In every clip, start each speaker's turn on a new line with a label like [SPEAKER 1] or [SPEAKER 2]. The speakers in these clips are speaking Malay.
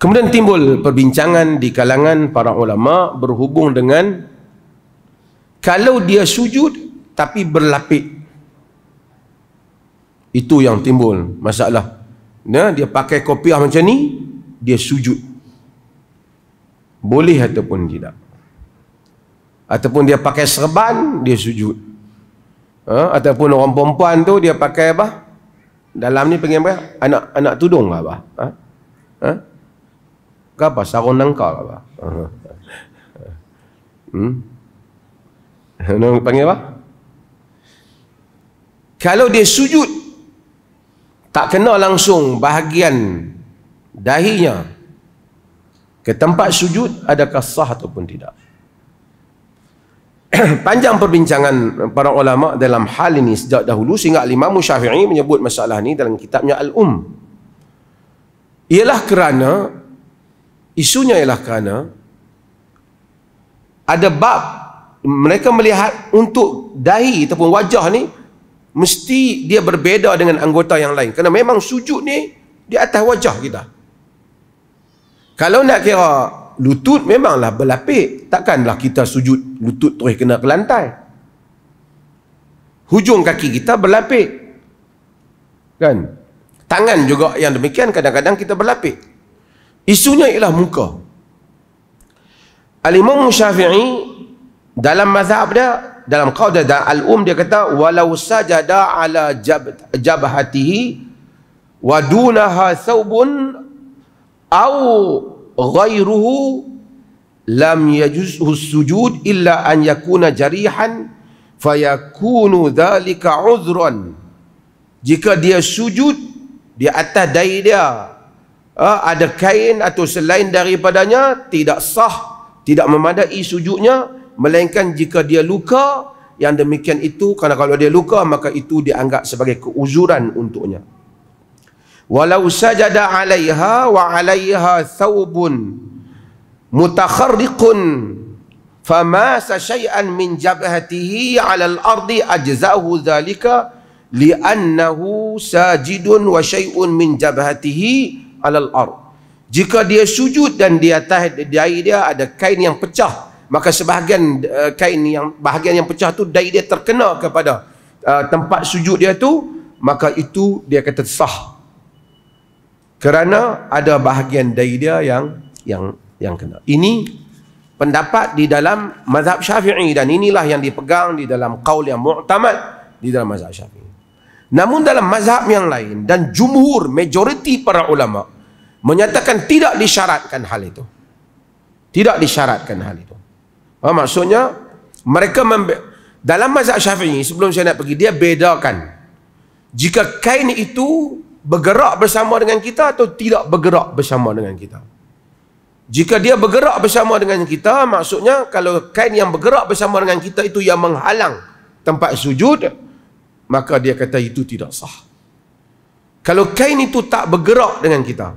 [SPEAKER 1] Kemudian timbul perbincangan di kalangan para ulama berhubung dengan kalau dia sujud tapi berlapik. Itu yang timbul masalah. Ya, dia pakai kopiah macam ni, dia sujud. Boleh ataupun tidak. Ataupun dia pakai serban, dia sujud. Ha? Ataupun orang perempuan tu dia pakai apa? Dalam ni pengen apa? Anak anak tudung ke lah, apa? Ha? Ha? ka ba sagon nang ka ba hmm nang panggil apa kalau dia sujud tak kena langsung bahagian dahinya ke tempat sujud adakah sah ataupun tidak panjang perbincangan para ulama dalam hal ini sejak dahulu sehingga Imam Syafi'i menyebut masalah ini dalam kitabnya Al-Um ialah kerana isunya ialah kerana ada bab mereka melihat untuk dahi ataupun wajah ni mesti dia berbeza dengan anggota yang lain kerana memang sujud ni di atas wajah kita kalau nak kira lutut memanglah berlapik takkanlah kita sujud lutut terus kena ke lantai hujung kaki kita berlapik kan tangan juga yang demikian kadang-kadang kita berlapik Isunya ialah muka. Al-Imam Syafi'i dalam mazhab dia, dalam qaudah dan al-um dia kata walau sajada ala jab, jabhatihi wa dunaha thawbun aw ghayruhu lam yajuzhu sujud illa an yakuna jarihan fayakunu dhalika udhran jika dia sujud di atas dai dia Ha, ada kain atau selain daripadanya tidak sah tidak memadai sujudnya melainkan jika dia luka yang demikian itu karena kalau dia luka maka itu dianggap sebagai keuzuran untuknya walau sajada alaiha wa alaiha thawbun mutakharriqun fama sasyai'an min jabhatihi ala al-ardi ajzahu dhalika li'annahu sajidun wa syai'un min jabhatihi alal ar. Jika dia sujud dan di atas dahi dia ada kain yang pecah, maka sebahagian uh, kain yang bahagian yang pecah tu dahi dia terkena kepada uh, tempat sujud dia tu, maka itu dia kata sah. Kerana ada bahagian dahi dia yang yang yang kena. Ini pendapat di dalam mazhab Syafi'i dan inilah yang dipegang di dalam qaul yang mu'tamad di dalam mazhab Syafi'i. Namun dalam mazhab yang lain dan jumhur majoriti para ulama menyatakan tidak disyaratkan hal itu. Tidak disyaratkan hal itu. Apa maksudnya mereka dalam mazhab Syafi'i sebelum saya nak pergi dia bedakan jika kain itu bergerak bersama dengan kita atau tidak bergerak bersama dengan kita. Jika dia bergerak bersama dengan kita maksudnya kalau kain yang bergerak bersama dengan kita itu yang menghalang tempat sujud maka dia kata itu tidak sah. Kalau kain itu tak bergerak dengan kita,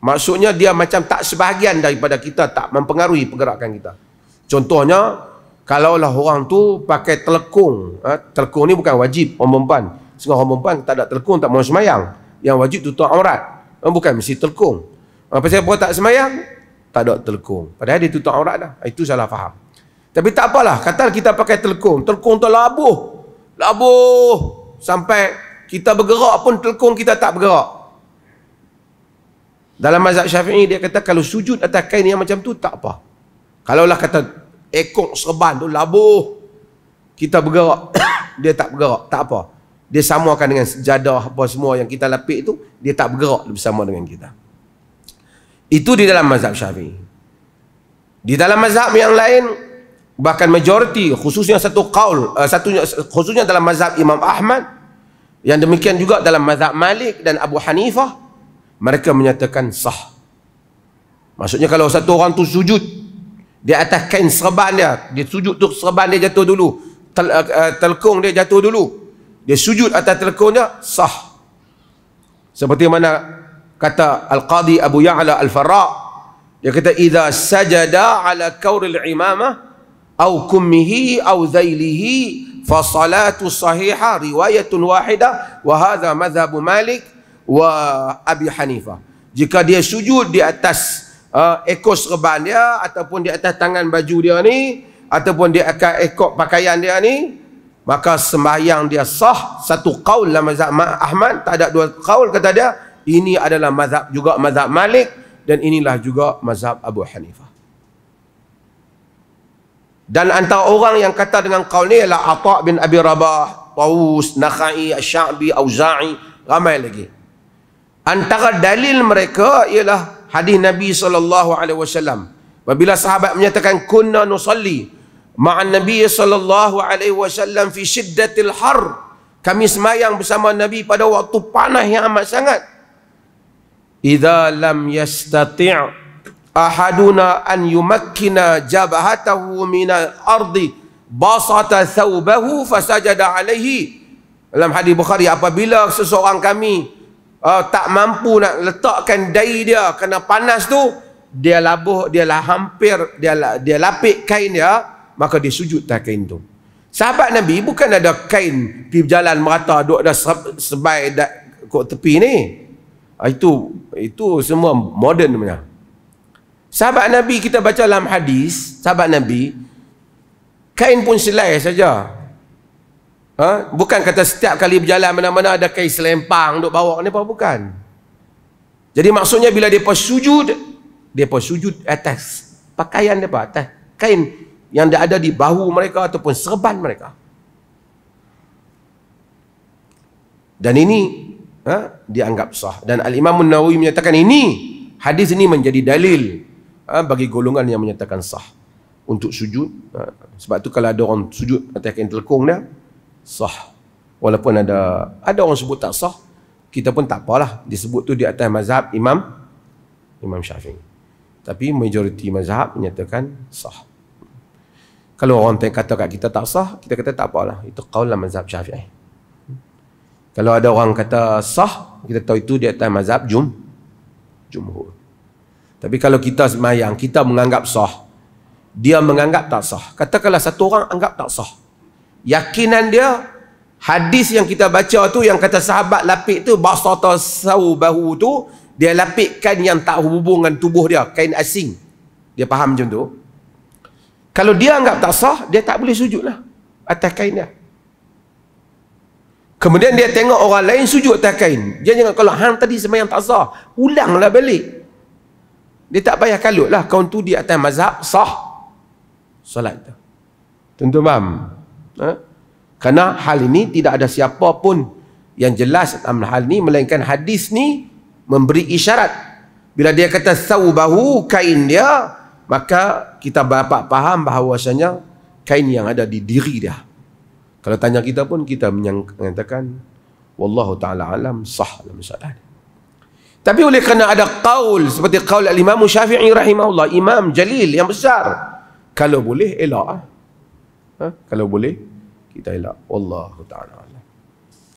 [SPEAKER 1] maksudnya dia macam tak sebahagian daripada kita, tak mempengaruhi pergerakan kita. Contohnya, kalaulah orang tu pakai telekung, ha, telekung ni bukan wajib, orang mempan. Sehingga orang mempan tak ada telekung, tak mahu semayang. Yang wajib tutup aurat. Ha, bukan mesti telekung. Ha, pasal apa tak semayang? Tak ada telekung. Padahal dia tutup aurat dah. Ha, itu salah faham. Tapi tak apalah, kata kita pakai telekung, telekung tu labuh labuh sampai kita bergerak pun telkung kita tak bergerak dalam mazhab syafi'i dia kata kalau sujud atas kain yang macam tu tak apa Kalaulah kata ekor serban tu labuh kita bergerak dia tak bergerak tak apa dia samakan dengan sejadah apa semua yang kita lapik tu dia tak bergerak bersama dengan kita itu di dalam mazhab syafi'i di dalam mazhab yang lain bahkan majoriti khususnya satu kaul uh, eh, satu khususnya dalam mazhab Imam Ahmad yang demikian juga dalam mazhab Malik dan Abu Hanifah mereka menyatakan sah maksudnya kalau satu orang tu sujud di atas kain serban dia dia sujud tu serban dia jatuh dulu tel, uh, telkung dia jatuh dulu dia sujud atas telkung dia sah seperti mana kata Al-Qadi Abu Ya'la Al-Farra dia kata idza sajada ala kauril imamah أو كمه أو ذيله فصلاة صحيحة رواية واحدة وهذا مذهب مالك وأبي حنيفة jika dia sujud di atas uh, ekor serban dia ataupun di atas tangan baju dia ni ataupun di akan ekor pakaian dia ni maka sembahyang dia sah satu kaul dalam mazhab Ahmad tak ada dua kaul kata dia ini adalah mazhab juga mazhab Malik dan inilah juga mazhab Abu Hanifah dan antara orang yang kata dengan kau ni ialah Atta bin Abi Rabah, Taus, Nakhai, Asy'abi, Auza'i, ramai lagi. Antara dalil mereka ialah hadis Nabi sallallahu alaihi wasallam. Apabila sahabat menyatakan kunna nusalli ma'an Nabi sallallahu alaihi wasallam fi shiddatil har. Kami semayang bersama Nabi pada waktu panas yang amat sangat. Idza lam yastati' ahaduna an yumakkina jabhatahu min al-ard basata thawbahu fasajada alayhi dalam hadis bukhari apabila seseorang kami uh, tak mampu nak letakkan dai dia kena panas tu dia labuh dia lah hampir dia lah, dia lapik kain dia maka dia sujud tak kain tu sahabat nabi bukan ada kain pergi jalan merata duk dah sebai dah kok tepi ni ah, itu itu semua moden namanya Sahabat Nabi kita baca dalam hadis, sahabat Nabi kain pun selai saja. Ha? Bukan kata setiap kali berjalan mana-mana ada kain selempang untuk bawa ni apa bukan. Jadi maksudnya bila depa sujud, depa sujud atas pakaian depa atas kain yang ada di bahu mereka ataupun serban mereka. Dan ini ha, dianggap sah dan Al Imam Nawawi menyatakan ini hadis ini menjadi dalil ha, bagi golongan yang menyatakan sah untuk sujud ha, sebab tu kalau ada orang sujud atas kain telekung dia sah walaupun ada ada orang sebut tak sah kita pun tak apalah disebut tu di atas mazhab imam imam syafi'i tapi majoriti mazhab menyatakan sah kalau orang tak kata kat kita tak sah kita kata tak apalah itu qaulah mazhab syafi'i kalau ada orang kata sah kita tahu itu di atas mazhab jum jumhur tapi kalau kita semayang, kita menganggap sah. Dia menganggap tak sah. Katakanlah satu orang anggap tak sah. Yakinan dia, hadis yang kita baca tu yang kata sahabat lapik tu, basata sawu bahu tu, dia lapik kain yang tak hubungan tubuh dia, kain asing. Dia faham macam tu. Kalau dia anggap tak sah, dia tak boleh sujud lah atas kain dia. Kemudian dia tengok orang lain sujud atas kain. Dia jangan kalau hang tadi semayang tak sah, ulanglah balik. Dia tak payah kalut lah. Kau tu di atas mazhab, sah. Solat tu. Tentu faham? Ha? Kerana hal ini tidak ada siapa pun yang jelas dalam hal ini. Melainkan hadis ni memberi isyarat. Bila dia kata saubahu kain dia, maka kita dapat faham bahawasanya kain yang ada di diri dia. Kalau tanya kita pun, kita menyatakan Wallahu ta'ala alam sah dalam masalah ini. Tapi oleh kerana ada qaul seperti qaul al-Imam Syafi'i rahimahullah, Imam Jalil yang besar. Kalau boleh elak. Ha? Kalau boleh kita elak. Wallahu ta'ala.